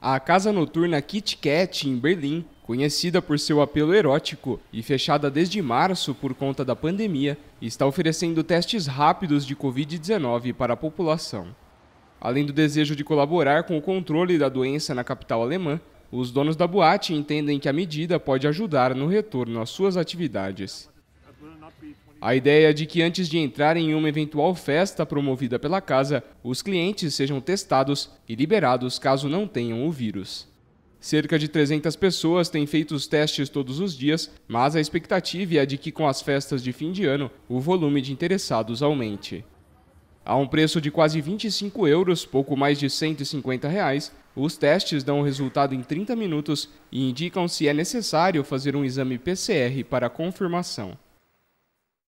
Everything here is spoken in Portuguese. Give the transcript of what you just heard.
A casa noturna Kit Kat, em Berlim, conhecida por seu apelo erótico e fechada desde março por conta da pandemia, está oferecendo testes rápidos de Covid-19 para a população. Além do desejo de colaborar com o controle da doença na capital alemã, os donos da boate entendem que a medida pode ajudar no retorno às suas atividades. A ideia é de que antes de entrar em uma eventual festa promovida pela casa, os clientes sejam testados e liberados caso não tenham o vírus. Cerca de 300 pessoas têm feito os testes todos os dias, mas a expectativa é de que com as festas de fim de ano o volume de interessados aumente. A um preço de quase 25 euros, pouco mais de 150 reais, os testes dão o resultado em 30 minutos e indicam se é necessário fazer um exame PCR para confirmação.